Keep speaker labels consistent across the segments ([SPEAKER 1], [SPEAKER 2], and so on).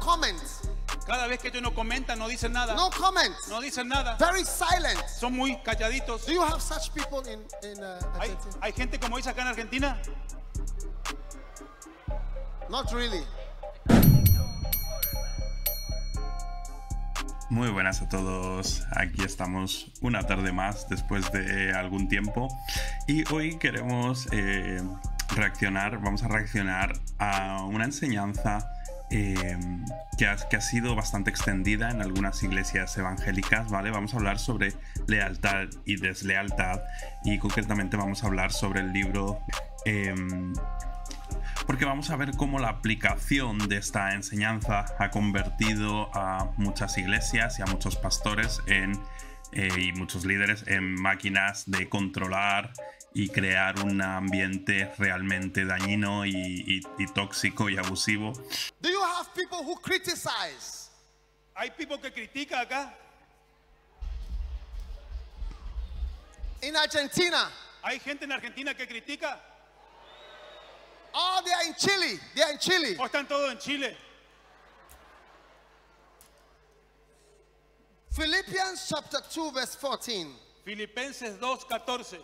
[SPEAKER 1] comments. Cada vez que ellos no comentan, no dicen nada. No comment. No dicen nada. Very silent. Son muy calladitos. Do uh, ¿Hay, gente como dice acá en Argentina? Not really.
[SPEAKER 2] Muy buenas a todos, aquí estamos una tarde más después de algún tiempo y hoy queremos eh, reaccionar, vamos a reaccionar a una enseñanza Em, que, ha, sido bastante extendida en algunas iglesias evangélicas, ¿vale? Vamos a hablar sobre lealtad y deslealtad y concretamente vamos a hablar sobre el libro... Em, porque vamos a ver cómo la aplicación de esta enseñanza ha convertido a muchas iglesias y a muchos pastores en, eh, y muchos líderes en máquinas de controlar y crear un ambiente realmente dañino y, y, y tóxico y abusivo.
[SPEAKER 1] Do you have people who criticize? Hay people que critican acá. In Argentina. Hay gente en Argentina que critica. Oh, they are in Chile. They are in Chile. O están todos en Chile. Philippians chapter 2 verse 14. Filipenses 2:14.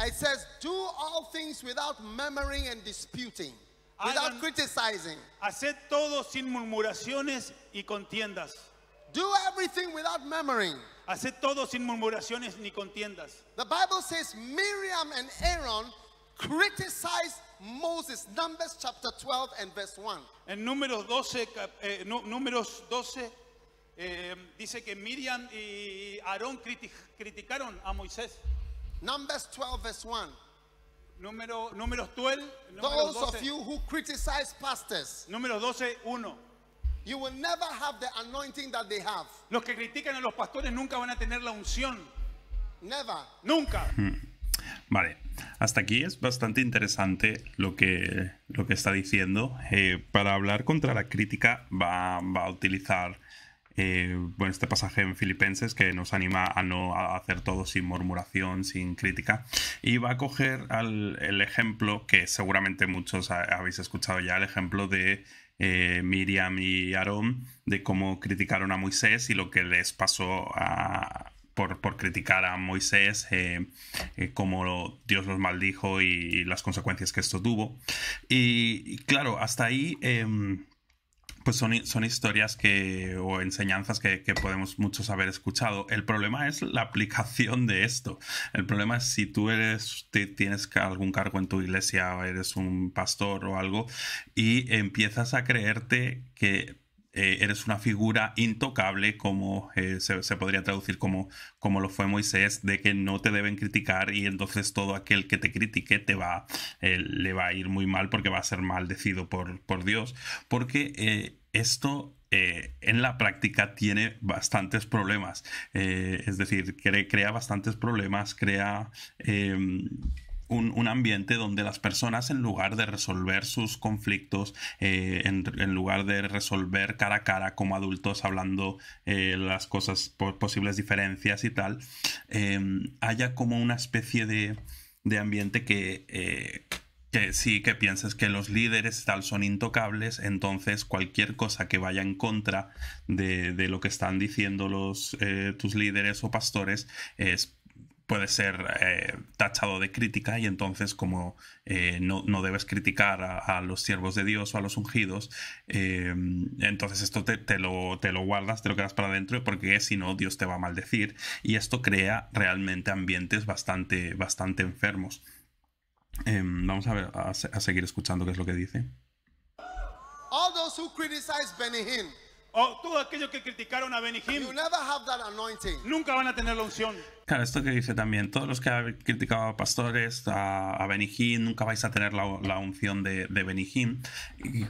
[SPEAKER 1] It says, do all things without murmuring and disputing, without criticizing. Haced todo sin murmuraciones y contiendas. Do everything without murmuring. Haced todo sin murmuraciones ni contiendas. The Bible says Miriam and Aaron criticized Moses, Numbers chapter 12 and verse 1. En números 12, eh, números 12 eh, dice que Miriam y Aarón criticaron a Moisés. Numbers 12, verse 1. Número, números 12. Those 12. of you who criticize pastors, Número 12, 1. you will never have the anointing that they have. Los que critican a los pastores nunca van a tener la unción. Never. Nunca.
[SPEAKER 2] Hmm. Vale, hasta aquí es bastante interesante lo que, está diciendo. Eh, para hablar contra la crítica va a utilizar eh, bueno, este pasaje en Filipenses que nos anima a no hacer todo sin murmuración, sin crítica. Y va a coger el ejemplo que seguramente muchos habéis escuchado ya, el ejemplo de eh, Miriam y Aarón, de cómo criticaron a Moisés y lo que les pasó por, criticar a Moisés, eh, cómo Dios los maldijo y, las consecuencias que esto tuvo. Y, claro, hasta ahí em, pues son, historias que, o enseñanzas que, podemos muchos haber escuchado. El problema es la aplicación de esto. El problema es si tú eres, te, tienes algún cargo en tu iglesia o eres un pastor o algo y empiezas a creerte que eh, eres una figura intocable, como eh, se, podría traducir como, como lo fue Moisés, de que no te deben criticar y entonces todo aquel que te critique te va, eh, le va a ir muy mal porque va a ser maldecido por, por Dios. Porque esto eh, en la práctica tiene bastantes problemas. Eh, es decir, crea bastantes problemas, crea eh, un, ambiente donde las personas en lugar de resolver sus conflictos, en, lugar de resolver cara a cara como adultos hablando las cosas por posibles diferencias y tal, haya como una especie de ambiente que que sí que pienses que los líderes tal son intocables, entonces cualquier cosa que vaya en contra de, lo que están diciendo los, eh, tus líderes o pastores es, puede ser eh, tachado de crítica y entonces como eh, no, debes criticar a, los siervos de Dios o a los ungidos, entonces esto te, te, lo, te lo guardas, te lo quedas para adentro porque si no Dios te va a maldecir y esto crea realmente ambientes bastante, bastante enfermos. Em, vamos a, ver, a, seguir escuchando qué es lo que dice.
[SPEAKER 1] todos aquellos que criticaron a nunca van a tener la unción.
[SPEAKER 2] Claro, esto que dice también, todos los que han criticado a pastores, a, a nunca vais a tener la, unción de, de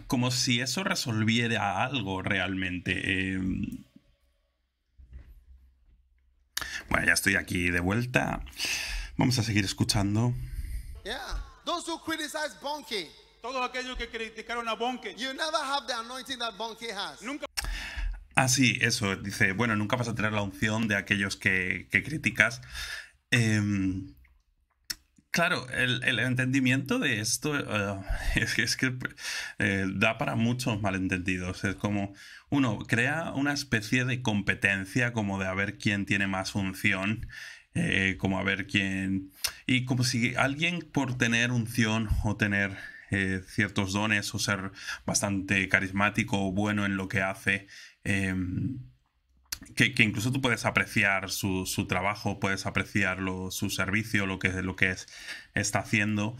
[SPEAKER 2] Como si eso resolviera algo realmente. Em, bueno, ya estoy aquí de vuelta. Vamos a seguir escuchando.
[SPEAKER 1] Todos aquellos que criticaron a Bonke. You never have the anointing that has. Nunca
[SPEAKER 2] ah, eso. Dice, bueno, nunca vas a tener la unción de aquellos que, que criticas. Em, claro, el, el, entendimiento de esto eh, es que, es que eh, da para muchos malentendidos. Es como, uno, crea una especie de competencia como de a ver quién tiene más unción eh, como a ver quién, y como si alguien por tener unción o tener eh, ciertos dones o ser bastante carismático o bueno en lo que hace, em, que, incluso tú puedes apreciar su, su trabajo, puedes apreciar su servicio, lo que, lo que es, está haciendo.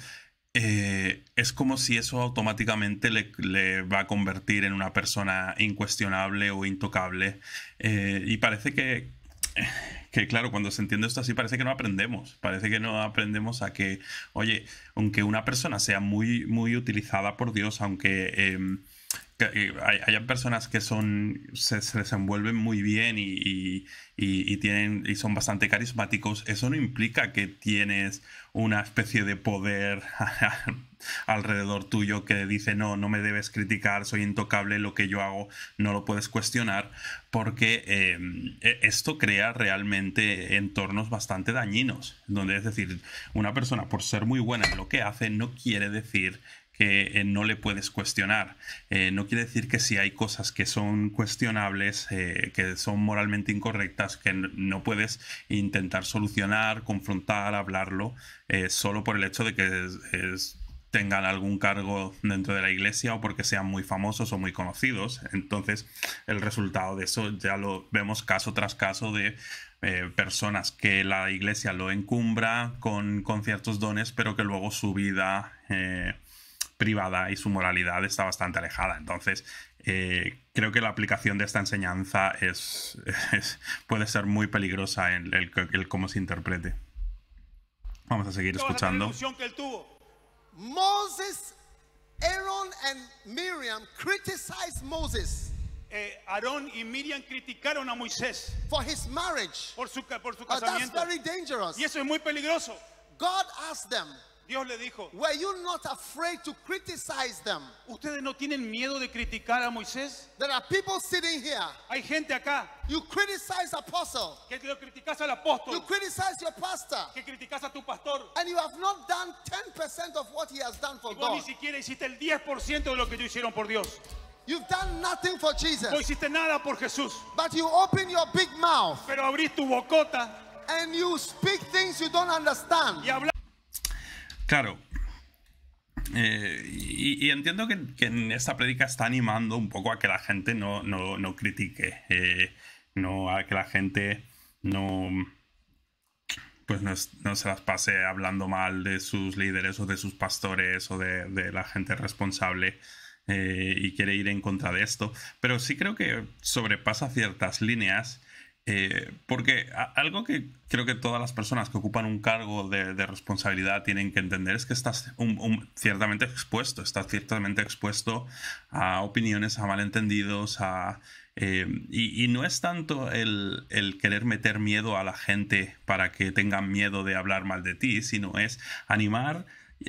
[SPEAKER 2] Eh, es como si eso automáticamente le, va a convertir en una persona incuestionable o intocable. y parece que que claro, cuando se entiende esto así parece que no aprendemos, parece que no aprendemos a que, oye, aunque una persona sea muy, muy utilizada por Dios, aunque... Em, que hay, personas que son se, desenvuelven muy bien y, tienen y son bastante carismáticos eso no implica que tienes una especie de poder alrededor tuyo que dice no no me debes criticar soy intocable lo que yo hago no lo puedes cuestionar porque em, e, esto crea realmente entornos bastante dañinos donde es decir una persona por ser muy buena en lo que hace no quiere decir que eh, no le puedes cuestionar. Eh, no quiere decir que si hay cosas que son cuestionables, eh, que son moralmente incorrectas, que no puedes intentar solucionar, confrontar, hablarlo, solo por el hecho de que tengan algún cargo dentro de la iglesia o porque sean muy famosos o muy conocidos. Entonces, el resultado de eso ya lo vemos caso tras caso de personas que la iglesia lo encumbra con, con, ciertos dones, pero que luego su vida privada y su moralidad está bastante alejada. Entonces, eh, creo que la aplicación de esta enseñanza es, puede ser muy peligrosa en el, cómo se interprete. Vamos a seguir escuchando.
[SPEAKER 1] Moses, Aaron eh, y Miriam criticaron a Moisés Por, su, por oh, casamiento. Y eso es muy peligroso. God asked them. Dios le dijo, Were you not afraid to criticize them? ¿ustedes no tienen miedo de criticar a Moisés? There are people sitting here. Hay gente acá You criticize apostle. que lo criticas al apóstol. You criticize your pastor. que criticas a tu pastor. And you have not done 10% of what he has done for Vos ni siquiera hiciste el 10% de lo que ellos hicieron por Dios. You've done nothing for Jesus. No hiciste nada por Jesús, But you open your big mouth pero abrís tu bocota and you speak things you don't understand. y hablas
[SPEAKER 2] Claro. Eh, y, entiendo que, en esta prédica está animando un poco a que la gente no, critique, eh, no a que la gente no pues no, se las pase hablando mal de sus líderes o de sus pastores o de, la gente responsable eh, y quiere ir en contra de esto. Pero sí creo que sobrepasa ciertas líneas eh, porque algo que creo que todas las personas que ocupan un cargo de, responsabilidad tienen que entender es que estás ciertamente expuesto, estás ciertamente expuesto a opiniones, a malentendidos, a... Eh, y, no es tanto el, querer meter miedo a la gente para que tengan miedo de hablar mal de ti, sino es animar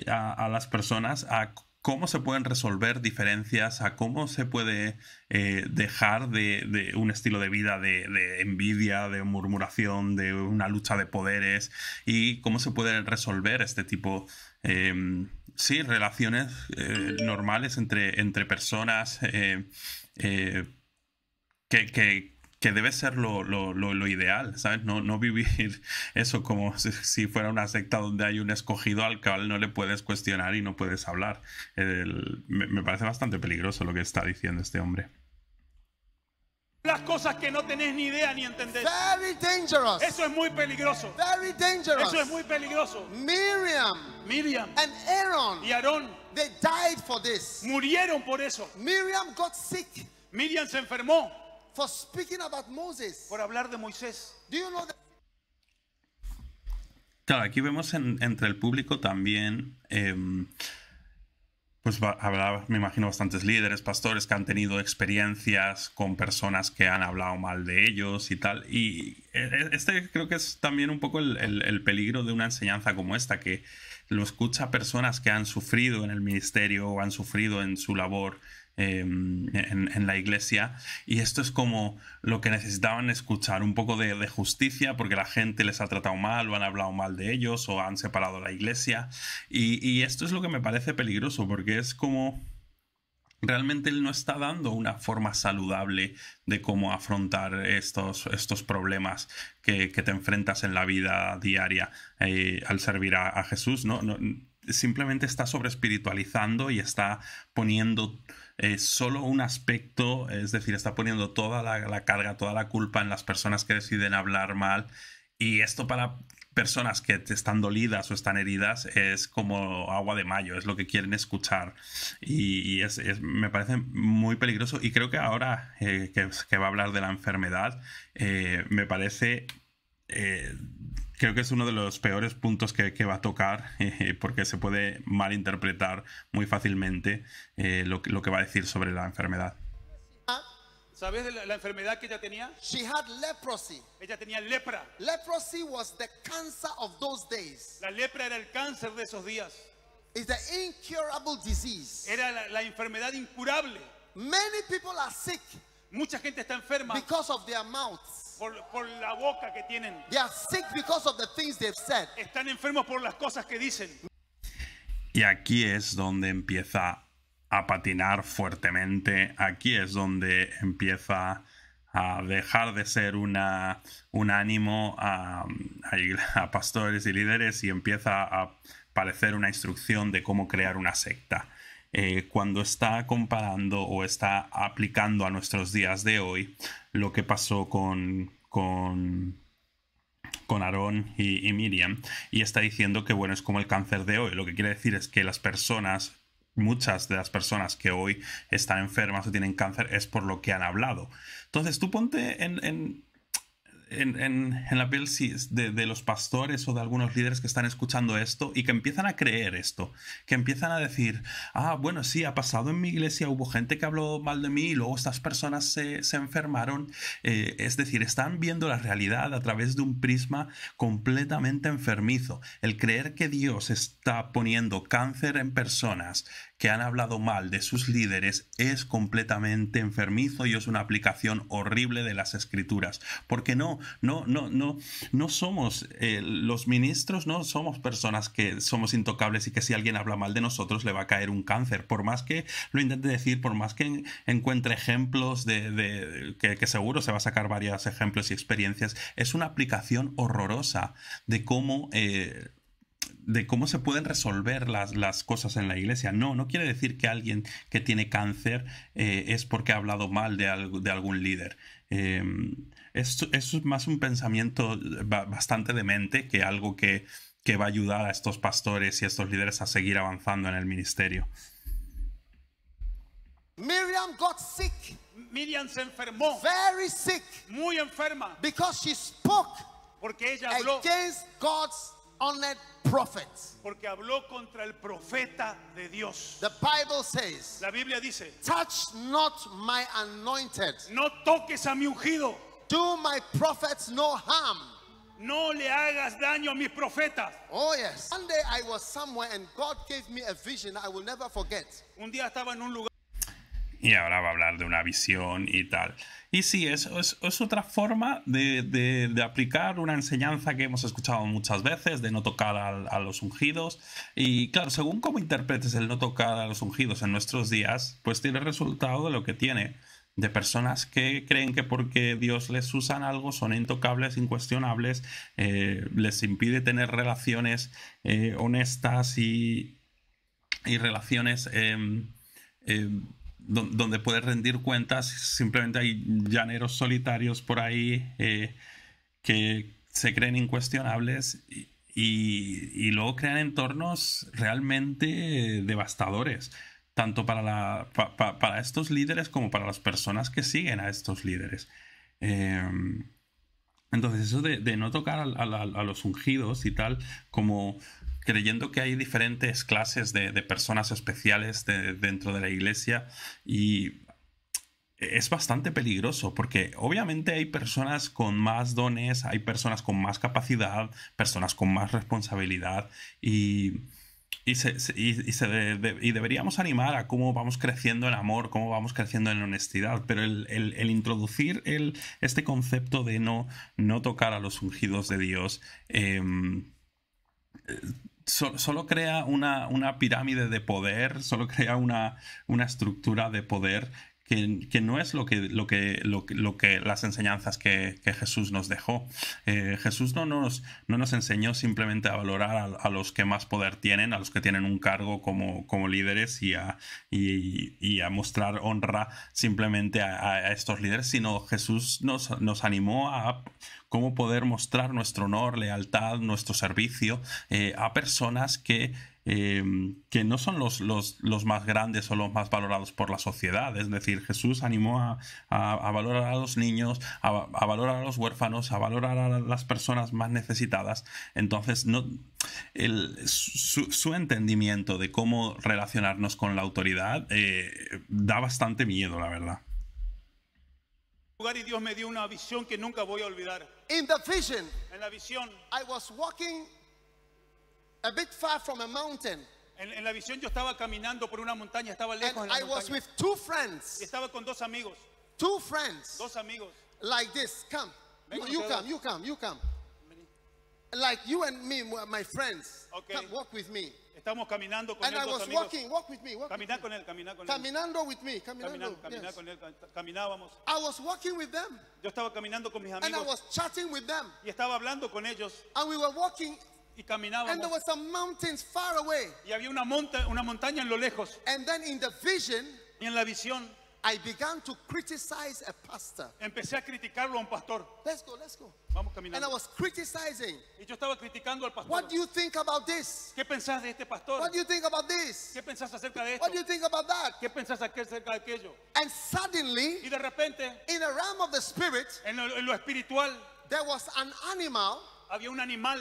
[SPEAKER 2] a las personas a cómo se pueden resolver diferencias, a cómo se puede eh, dejar de, un estilo de vida de, envidia, de murmuración, de una lucha de poderes y cómo se pueden resolver este tipo em, eh, relaciones normales entre, entre personas eh, eh, que, que, que debe ser lo, lo, lo, ideal, ¿sabes? No, no, vivir eso como si, fuera una secta donde hay un escogido al cual no le puedes cuestionar y no puedes hablar. me, parece bastante peligroso lo que está diciendo este hombre.
[SPEAKER 1] Las cosas que no tenés ni idea ni entendés. Eso es muy peligroso. Eso es muy peligroso. Miriam. Miriam. Aaron. Y Aarón. Murieron por eso. Miriam Miriam se enfermó. Por hablar de Moisés.
[SPEAKER 2] Claro, aquí vemos entre el público también, em, pues va, me imagino, bastantes líderes, pastores que han tenido experiencias con personas que han hablado mal de ellos y tal. Y e, e, este creo que es también un poco el, peligro de una enseñanza como esta, que lo escucha personas que han sufrido en el ministerio o han sufrido en su labor Em, en, la iglesia. Y esto es como lo que necesitaban escuchar, un poco de, justicia, porque la gente les ha tratado mal o han hablado mal de ellos o han separado la iglesia. Y, esto es lo que me parece peligroso, porque es como realmente él no está dando una forma saludable de cómo afrontar estos, estos problemas que, te enfrentas en la vida diaria eh, al servir a, Jesús, ¿no? no simplemente está sobre espiritualizando y está poniendo es eh, solo un aspecto, es decir, está poniendo toda la, carga, toda la culpa en las personas que deciden hablar mal. Y esto para personas que están dolidas o están heridas es como agua de mayo, es lo que quieren escuchar. Y, me parece muy peligroso. Y creo que ahora eh, que, va a hablar de la enfermedad, eh, me parece eh, creo que es uno de los peores puntos que, va a tocar, eh, porque se puede malinterpretar muy fácilmente eh, lo, que va a decir sobre la enfermedad.
[SPEAKER 1] ¿Sabes de la, enfermedad que ella tenía? She had leprosy. Ella tenía lepra. Leprosy was the cancer of those days. La lepra era el cáncer de esos días. It's incurable disease. Era la, enfermedad incurable. Many people are sick. Mucha gente está enferma. Because of their mouths por, la boca que tienen. Están enfermos por las cosas que dicen.
[SPEAKER 2] Y aquí es donde empieza a patinar fuertemente. Aquí es donde empieza a dejar de ser un ánimo a pastores y líderes y empieza a parecer una instrucción de cómo crear una secta. Eh, cuando está comparando o está aplicando a nuestros días de hoy lo que pasó con, con con Aarón y, Miriam y está diciendo que bueno es como el cáncer de hoy lo que quiere decir es que las personas muchas de las personas que hoy están enfermas o tienen cáncer es por lo que han hablado entonces tú ponte en en, la piel de, los pastores o de algunos líderes que están escuchando esto y que empiezan a creer esto, que empiezan a decir, ah, bueno, sí, ha pasado en mi iglesia, hubo gente que habló mal de mí y luego estas personas se, enfermaron. Eh, es decir, están viendo la realidad a través de un prisma completamente enfermizo. El creer que Dios está poniendo cáncer en personas que han hablado mal de sus líderes es completamente enfermizo y es una aplicación horrible de las escrituras. Porque no, no, no, no, no, somos eh, los ministros, no somos personas que somos intocables y que si alguien habla mal de nosotros le va a caer un cáncer. Por más que lo intente decir, por más que encuentre ejemplos de, que, seguro se va a sacar varios ejemplos y experiencias, es una aplicación horrorosa de cómo eh, de cómo se pueden resolver las, las, cosas en la iglesia. No, no quiere decir que alguien que tiene cáncer eh, es porque ha hablado mal de, de algún líder. Em, esto, es más un pensamiento eh, bastante demente que algo que, que va a ayudar a estos pastores y estos líderes a seguir avanzando en el ministerio.
[SPEAKER 1] Miriam se enfermó. sick. Muy enferma. Porque ella habló Porque habló contra el profeta de Dios. La Biblia dice, touch not my anointed. No toques a mi ungido do my prophets no harm. No le hagas daño a mis profetas. Oh yes. One day I was somewhere and God gave me a vision I will never forget. Un día estaba en un lugar
[SPEAKER 2] y ahora va a hablar de una visión y tal. Y sí, es, es, es otra forma de, de, de, aplicar una enseñanza que hemos escuchado muchas veces, de no tocar a, los ungidos. Y claro, según cómo interpretes el no tocar a los ungidos en nuestros días, pues tiene resultado de lo que tiene de personas que creen que porque Dios les usa algo son intocables, incuestionables, eh, les impide tener relaciones eh, honestas y, relaciones em, em, donde puedes rendir cuentas. Simplemente hay llaneros solitarios por ahí eh, que se creen incuestionables. y luego crean entornos realmente devastadores tanto para, la, para estos líderes como para las personas que siguen a estos líderes. Em, entonces, eso de, no tocar a, los ungidos y tal, como creyendo que hay diferentes clases de, personas especiales dentro de la iglesia y es bastante peligroso porque obviamente hay personas con más dones, hay personas con más capacidad, personas con más responsabilidad y y, deberíamos animar a cómo vamos creciendo en amor, cómo vamos creciendo en honestidad, pero el, el, introducir el, este concepto de no, no tocar a los ungidos de Dios em, eh, solo crea una, una, pirámide de poder, solo crea una, una estructura de poder que, no es lo que, lo que, lo, que las enseñanzas que, Jesús nos dejó. Eh, Jesús no nos, no nos enseñó simplemente a valorar a, los que más poder tienen, a los que tienen un cargo como, como líderes y a, y, a mostrar honra simplemente a, estos líderes, sino Jesús nos, nos animó a cómo poder mostrar nuestro honor, lealtad, nuestro servicio eh, a personas que Em, que no son los, más grandes o los más valorados por la sociedad. Es decir, Jesús animó a, a, valorar a los niños, a, valorar a los huérfanos, a valorar a las personas más necesitadas. Entonces, no, su, entendimiento de cómo relacionarnos con la autoridad eh, da bastante miedo, la verdad.
[SPEAKER 1] a olvidar. en la visión, I was walking a bit far from a mountain. En, en, la visión yo estaba caminando por una montaña, estaba lejos And de la I montaña. Was with two friends. Estaba con dos amigos. Two friends. Dos amigos. Like this, come. Ven, you, you come, you come, you come. Like you and me, my friends. Okay. Come, walk with me. Estamos caminando con And él, I was walking, walk with me, walk with con él, Caminar con Caminando él. with me, caminando. Caminá, yes. con él, caminábamos. I was walking with them. Yo estaba caminando con mis amigos. And I was chatting with them. Y estaba hablando con ellos. And we were walking y caminábamos. And there were some mountains far away. Y había una, monta una montaña en lo lejos. And then in the vision, y en la visión, I began to criticize a pastor. Empecé a criticarlo a un pastor. Let's go, let's go. Vamos caminando. And I was criticizing. Y yo estaba criticando al pastor. What do you think about this? ¿Qué pensás de este pastor? What do you think about this? ¿Qué pensás acerca de esto? What do you think about that? ¿Qué pensás acerca de aquello? And suddenly, y de repente, in the realm of the spirit, en lo, en lo espiritual, there was an animal. Había un animal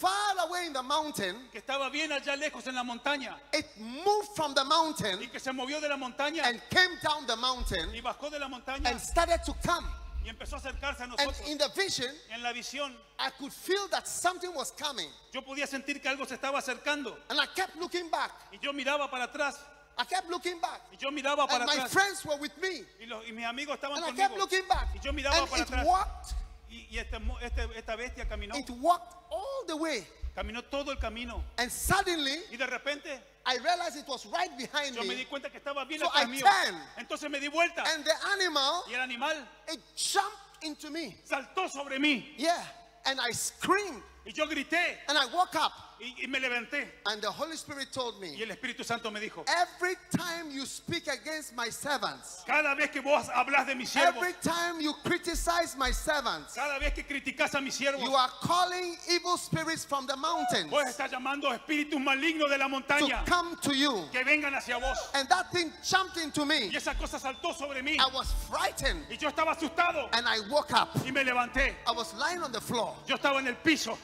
[SPEAKER 1] far away in the mountain, que estaba bien allá lejos en la montaña, it moved from the mountain y que se movió de la montaña and came down the mountain y bajó de la montaña and started to come. Y empezó a acercarse a nosotros. And in the vision, en la visión, I could feel that something was coming. Yo podía sentir que algo se estaba acercando. And I kept looking back. Y yo miraba para atrás. I kept looking back. Y yo miraba para and atrás. My friends were with me. Y, los, y mis amigos estaban and conmigo. I kept looking back. Y yo miraba and para it atrás. Walked y, este, este, esta bestia caminó. It walked all the way. Caminó todo el camino. And suddenly, y de repente, I realized it was right behind yo me di cuenta que estaba bien so atrás I mío. Turned, Entonces me di vuelta. And the animal, y el animal, it jumped into me. Saltó sobre mí. Yeah, and I screamed. Y yo grité. And I woke up. Y, me levanté. And the Holy Spirit told me. Y el Espíritu Santo me dijo. Every time you speak against my servants. Cada vez que vos hablas de mis siervos. Every time you criticize my servants. Cada vez que criticas a mis siervos. You are calling evil spirits from the mountains. Vos estás llamando espíritus malignos de la montaña. To come to you. Que vengan hacia vos. And that thing jumped into me. Y esa cosa saltó sobre mí. I was frightened. Y yo estaba asustado. And I woke up. Y me levanté. I was lying on the floor. Yo estaba en el piso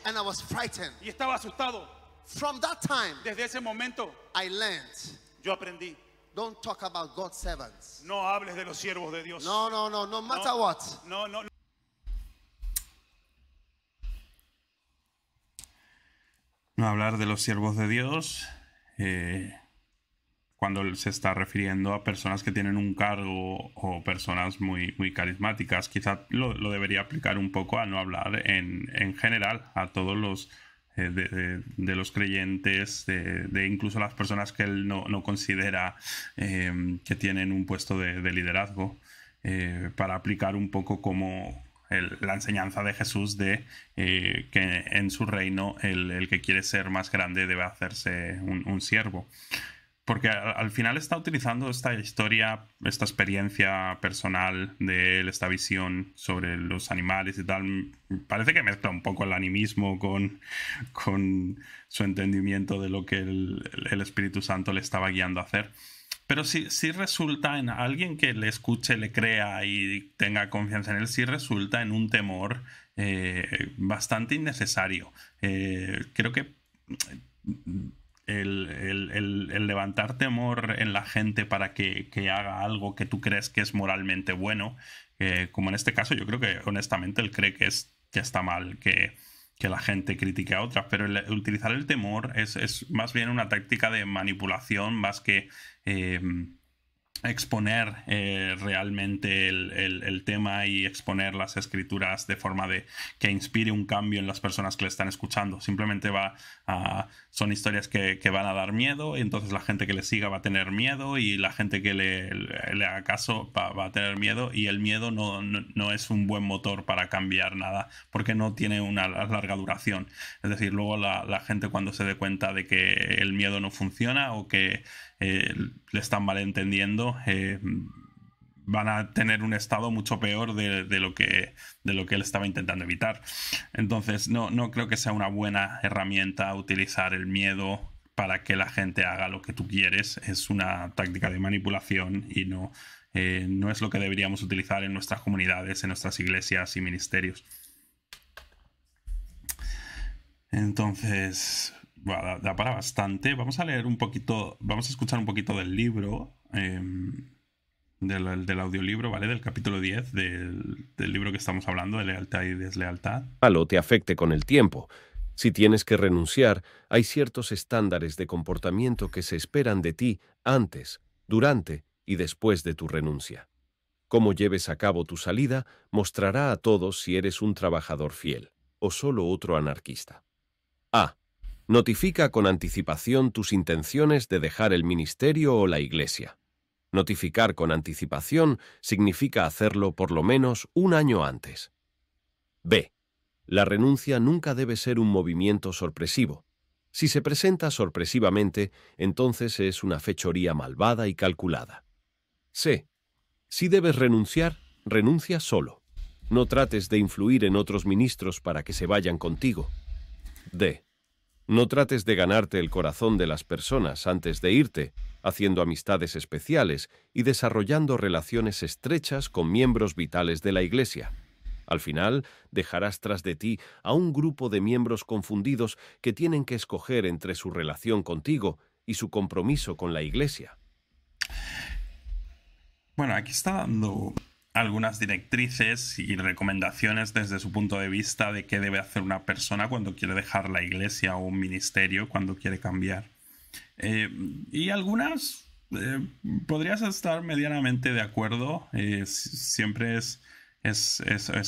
[SPEAKER 1] y estaba asustado. From that time, Desde ese momento yo aprendí. Don't No hables de los siervos de Dios. No, no, no, no matter no, what. No, no, no.
[SPEAKER 2] No hablar de los siervos de Dios. Eh, cuando se está refiriendo a personas que tienen un cargo o personas muy, muy carismáticas. quizás lo, debería aplicar un poco a no hablar en, general a todos los eh, de, los creyentes, de, incluso las personas que él no, considera em, que tienen un puesto de, liderazgo, eh, para aplicar un poco como la enseñanza de Jesús de eh, que en su reino el, que quiere ser más grande debe hacerse un siervo. Porque al final está utilizando esta historia, esta experiencia personal de él, esta visión sobre los animales y tal. Parece que mezcla un poco el animismo con, con su entendimiento de lo que el, Espíritu Santo le estaba guiando a hacer. Pero sí, resulta en alguien que le escuche, le crea y tenga confianza en él, si resulta en un temor eh, bastante innecesario. Eh, creo que el, levantar temor en la gente para que, haga algo que tú crees que es moralmente bueno, eh, como en este caso, yo creo que honestamente él cree que, es, que está mal que, que la gente critique a otras, pero utilizar el temor es, más bien una táctica de manipulación más que... Eh, exponer eh, realmente el, tema y exponer las escrituras de forma de que inspire un cambio en las personas que le están escuchando. Simplemente va a, son historias que, van a dar miedo y entonces la gente que le siga va a tener miedo y la gente que le, le, haga caso va, a tener miedo y el miedo no, es un buen motor para cambiar nada porque no tiene una larga duración. Es decir, luego la gente cuando se dé cuenta de que el miedo no funciona o que eh, le están malentendiendo, eh, van a tener un estado mucho peor de, lo que, de lo que él estaba intentando evitar. Entonces, no, no creo que sea una buena herramienta utilizar el miedo para que la gente haga lo que tú quieres. Es una táctica de manipulación y no, eh, no es lo que deberíamos utilizar en nuestras comunidades, en nuestras iglesias y ministerios. Entonces, da, para bastante. Vamos a leer un poquito, vamos a escuchar un poquito del libro, em, del, audiolibro, ¿vale? Del capítulo 10, del,
[SPEAKER 3] libro que estamos hablando, de lealtad y deslealtad. lo te afecte con el tiempo. Si tienes que renunciar, hay ciertos estándares de comportamiento que se esperan de ti antes, durante y después de tu renuncia. Cómo lleves a cabo tu salida mostrará a todos si eres un trabajador fiel o solo otro anarquista. A. Notifica con anticipación tus intenciones de dejar el ministerio o la iglesia. Notificar con anticipación significa hacerlo por lo menos un año antes. B. La renuncia nunca debe ser un movimiento sorpresivo. Si se presenta sorpresivamente, entonces es una fechoría malvada y calculada. C. Si debes renunciar, renuncia solo. No trates de influir en otros ministros para que se vayan contigo. D. No trates de ganarte el corazón de las personas antes de irte, haciendo amistades especiales y desarrollando relaciones estrechas con miembros vitales de la Iglesia. Al final, dejarás tras de ti a un grupo de miembros confundidos que tienen que escoger entre su relación contigo y su compromiso con la Iglesia.
[SPEAKER 2] Bueno, aquí está dando
[SPEAKER 3] algunas directrices
[SPEAKER 2] y recomendaciones desde su punto de vista de qué debe hacer una persona cuando quiere dejar la iglesia o un ministerio, cuando quiere cambiar. Eh, y algunas eh, podrías estar medianamente de acuerdo. Eh, siempre es, es,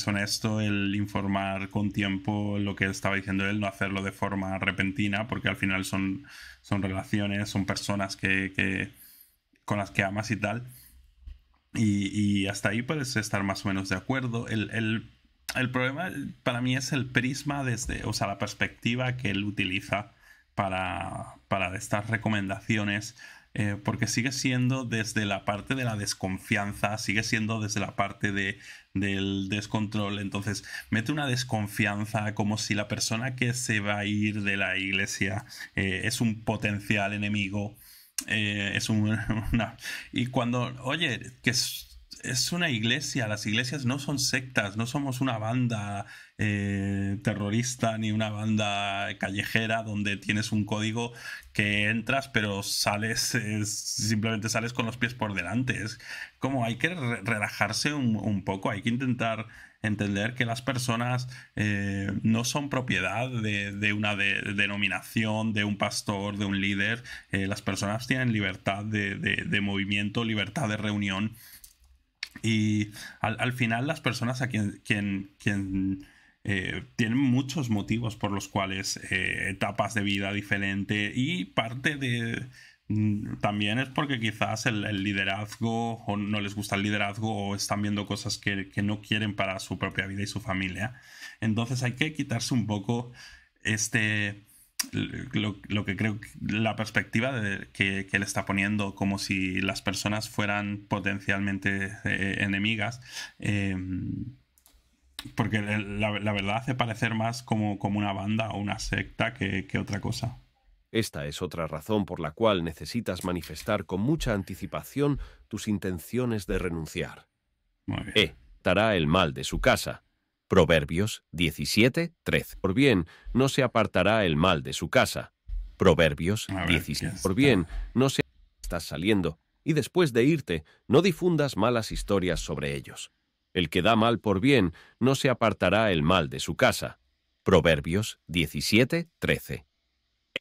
[SPEAKER 2] honesto el informar con tiempo lo que estaba diciendo él, no hacerlo de forma repentina, porque al final son, son relaciones, son personas con las que amas y tal. Y, hasta ahí puedes estar más o menos de acuerdo. El, el, el, problema para mí es el prisma desde, o sea, la perspectiva que él utiliza para, para estas recomendaciones, eh, porque sigue siendo desde la parte de la desconfianza, sigue siendo desde la parte de, del descontrol. Entonces, mete una desconfianza como si la persona que se va a ir de la iglesia eh, es un potencial enemigo eh, es una, y cuando, oye, que es, una iglesia, las iglesias no son sectas, no somos una banda eh, terrorista ni una banda callejera donde tienes un código entras pero sales, simplemente sales con los pies por delante. Es como hay que relajarse un, poco, hay que intentar entender que las personas eh, no son propiedad de, una denominación, de un pastor, de un líder. Eh, las personas tienen libertad de movimiento, libertad de reunión. Y al, al, final las personas a quien, quien, quien eh, tienen muchos motivos por los cuales eh, etapas de vida diferente y parte de mm, también es porque quizás el, liderazgo o no les gusta el liderazgo o están viendo cosas que, no quieren para su propia vida y su familia. Entonces hay que quitarse un poco este, lo, que creo la perspectiva que, él le está poniendo como si las personas fueran potencialmente eh, enemigas porque la, verdad hace parecer más como, una banda o una secta que, otra cosa.
[SPEAKER 3] Esta es otra razón por la cual necesitas manifestar con mucha anticipación tus intenciones de renunciar. Muy bien. E. Eh, Tará el mal de su casa. Proverbios 17, 13. Por bien, no se apartará el mal de su casa. Proverbios Por bien, no se... Estás saliendo. Y después de irte, no difundas malas historias sobre ellos. El que da mal por bien, no se apartará el mal de su casa. Proverbios 17:13.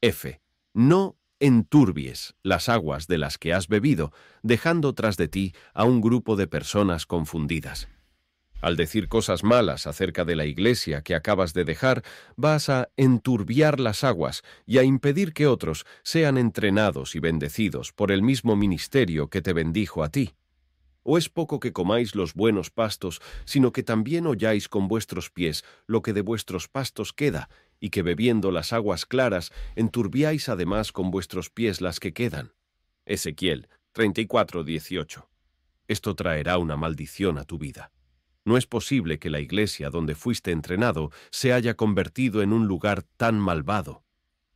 [SPEAKER 3] F. No enturbies las aguas de las que has bebido, dejando tras de ti a un grupo de personas confundidas. Al decir cosas malas acerca de la iglesia que acabas de dejar, vas a enturbiar las aguas y a impedir que otros sean entrenados y bendecidos por el mismo ministerio que te bendijo a ti o es poco que comáis los buenos pastos, sino que también holláis con vuestros pies lo que de vuestros pastos queda, y que bebiendo las aguas claras, enturbiáis además con vuestros pies las que quedan. Ezequiel 34:18. Esto traerá una maldición a tu vida. No es posible que la iglesia donde fuiste entrenado se haya convertido en un lugar tan malvado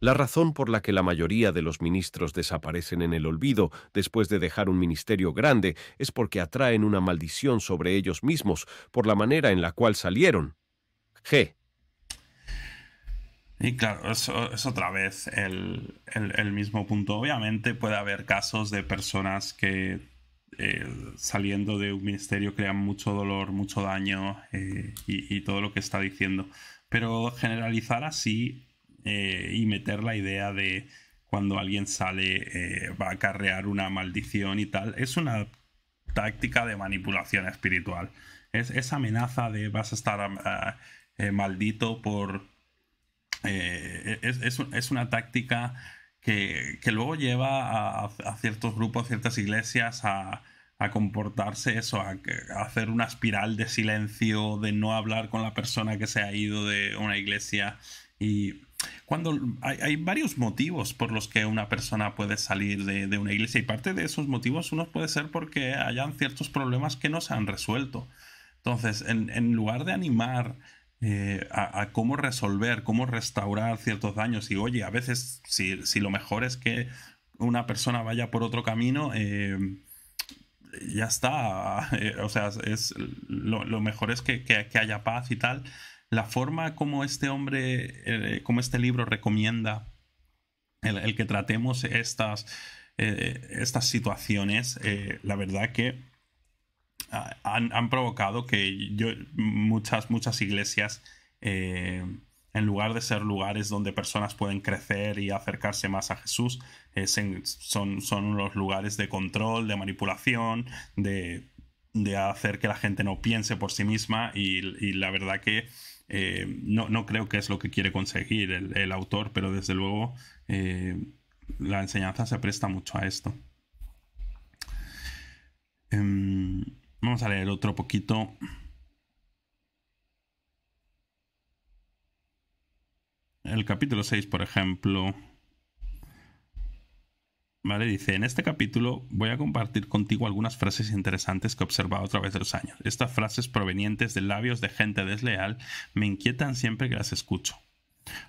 [SPEAKER 3] la razón por la que la mayoría de los ministros desaparecen en el olvido después de dejar un ministerio grande es porque atraen una maldición sobre ellos mismos por la manera en la cual salieron. G. Y claro,
[SPEAKER 2] es otra vez el, mismo punto. Obviamente puede haber casos de personas que eh, saliendo de un ministerio crean mucho dolor, mucho daño eh, y todo lo que está diciendo. Pero generalizar así eh, y meter la idea de cuando alguien sale eh, va a acarrear una maldición y tal. Es una táctica de manipulación espiritual. Es esa amenaza de vas a estar ah, eh, maldito por... Es, una táctica que, luego lleva a, ciertos grupos, ciertas iglesias a, comportarse eso, a, a, hacer una espiral de silencio, de no hablar con la persona que se ha ido de una iglesia. Y cuando hay, varios motivos por los que una persona puede salir de, una iglesia y parte de esos motivos uno puede ser porque hayan ciertos problemas que no se han resuelto. Entonces, en, lugar de animar eh, a, cómo resolver, cómo restaurar ciertos daños y oye, a veces si, lo mejor es que una persona vaya por otro camino, eh, ya está. Eh, o sea, es, lo, mejor es que haya paz y tal la forma como este hombre, eh, como este libro recomienda el, que tratemos estas, eh, estas situaciones, eh, la verdad que ah, han, han, provocado que yo, muchas, muchas iglesias, en lugar de ser lugares donde personas pueden crecer y acercarse más a Jesús, son, son los lugares de control, de manipulación, de de hacer que la gente no piense por sí misma y, la verdad que eh, no, creo que es lo que quiere conseguir el, autor, pero desde luego eh, la enseñanza se presta mucho a esto. Em, vamos a leer otro poquito. El capítulo 6, por ejemplo. ¿vale? Dice, en este capítulo voy a compartir contigo algunas frases interesantes que he observado a través de los años. Estas frases provenientes de labios de gente desleal me inquietan siempre que las escucho.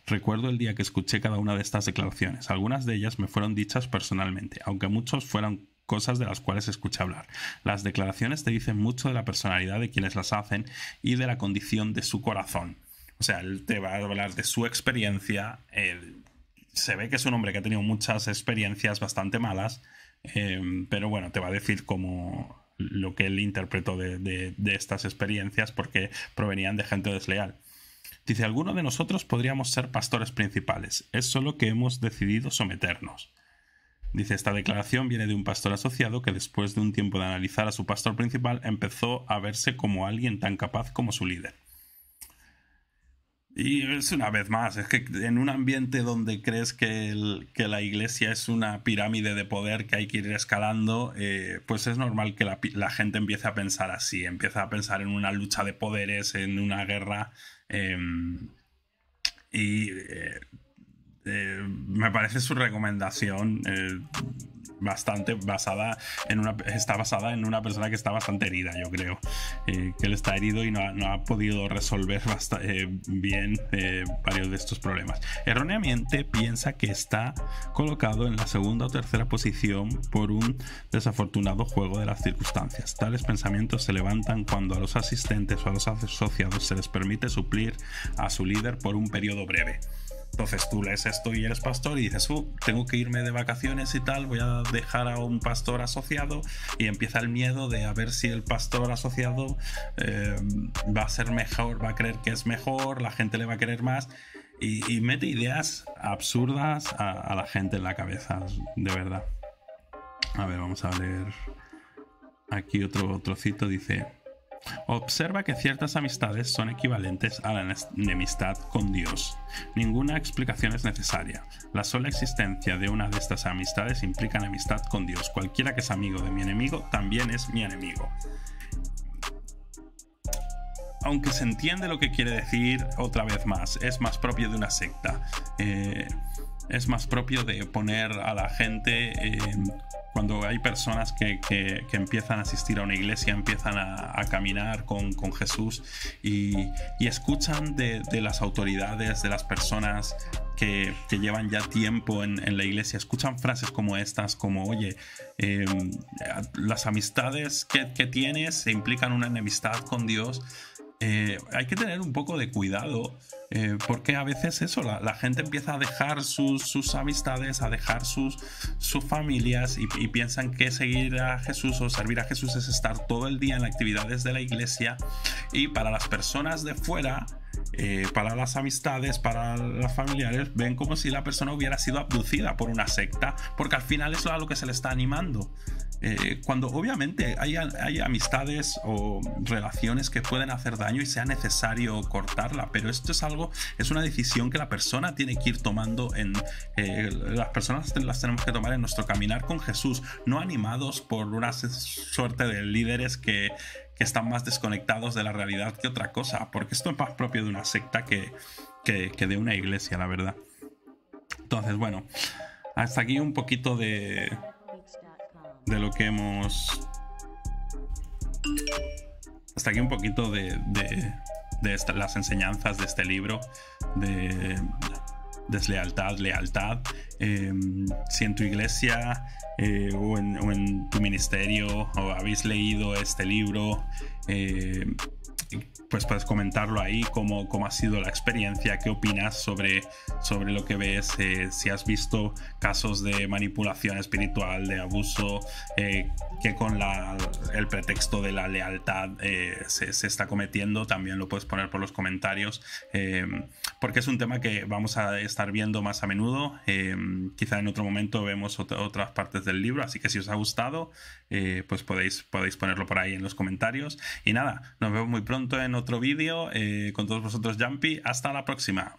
[SPEAKER 2] Recuerdo el día que escuché cada una de estas declaraciones. Algunas de ellas me fueron dichas personalmente, aunque muchos fueran cosas de las cuales escuché hablar. Las declaraciones te dicen mucho de la personalidad de quienes las hacen y de la condición de su corazón. O sea, él te va a hablar de su experiencia, se ve que es un hombre que ha tenido muchas experiencias bastante malas, em, pero bueno, te va a decir como lo que él interpretó de, de estas experiencias porque provenían de gente desleal. Dice, alguno de nosotros podríamos ser pastores principales, es solo que hemos decidido someternos. Dice, esta declaración viene de un pastor asociado que después de un tiempo de analizar a su pastor principal empezó a verse como alguien tan capaz como su líder. Y es una vez más, es que en un ambiente donde crees que, el, la iglesia es una pirámide de poder que hay que ir escalando, eh, pues es normal que la, gente empiece a pensar así, empieza a pensar en una lucha de poderes, en una guerra. Em, y eh, eh, me parece su recomendación bastante basada en una está basada en una persona que está bastante herida yo creo eh, que él está herido y no ha, podido resolver bastante eh, bien eh, varios de estos problemas erróneamente piensa que está colocado en la segunda o tercera posición por un desafortunado juego de las circunstancias tales pensamientos se levantan cuando a los asistentes o a los asociados se les permite suplir a su líder por un periodo breve entonces tú lees esto y eres pastor y dices, uh, tengo que irme de vacaciones y tal, voy a dejar a un pastor asociado y empieza el miedo de a ver si el pastor asociado eh, va a ser mejor, va a creer que es mejor, la gente le va a querer más y, mete ideas absurdas a, a la gente en la cabeza, de verdad. A ver, vamos a leer aquí otro trocito, dice... Observa que ciertas amistades son equivalentes a la enemistad con Dios. Ninguna explicación es necesaria. La sola existencia de una de estas amistades implica enemistad con Dios. Cualquiera que es amigo de mi enemigo también es mi enemigo aunque se entiende lo que quiere decir otra vez más, es más propio de una secta. Eh, es más propio de poner a la gente cuando hay personas que, que, empiezan a asistir a una iglesia, empiezan a, caminar con, con Jesús y, escuchan de, las autoridades, de las personas que, llevan ya tiempo en, en, la iglesia, escuchan frases como estas, como, oye, eh, las amistades que, tienes implican una enemistad con Dios. Eh, hay que tener un poco de cuidado eh, porque a veces eso, la, gente empieza a dejar sus, amistades, a dejar sus, sus familias y, piensan que seguir a Jesús o servir a Jesús es estar todo el día en actividades de la iglesia y para las personas de fuera... Eh, para las amistades, para los familiares, ven como si la persona hubiera sido abducida por una secta, porque al final es lo que se le está animando. Eh, cuando obviamente hay, amistades o relaciones que pueden hacer daño y sea necesario cortarla, pero esto es algo, es una decisión que la persona tiene que ir tomando en eh, las personas las tenemos que tomar en nuestro caminar con Jesús, no animados por una suerte de líderes que, están más desconectados de la realidad que otra cosa, porque esto es más propio de una secta que de una iglesia, la verdad. Entonces, bueno, hasta aquí un poquito de, de lo que hemos... Hasta aquí un poquito de, de, las enseñanzas de este libro, de deslealtad, lealtad. Em, si en tu iglesia eh, o, en, o, en, tu ministerio o habéis leído este libro, eh, pues puedes comentarlo ahí, cómo, cómo ha sido la experiencia, qué opinas sobre, sobre lo que ves, eh, si has visto casos de manipulación espiritual, de abuso, eh, que con el pretexto de la lealtad eh, se, está cometiendo, también lo puedes poner por los comentarios, porque es un tema que vamos a estar viendo más a menudo, quizá en otro momento vemos otras partes del libro, así que si os ha gustado, eh, pues podéis, podéis ponerlo por ahí en los comentarios. Y nada, nos vemos muy pronto en otro vídeo. Eh, con todos vosotros, Jumpy. Hasta la próxima.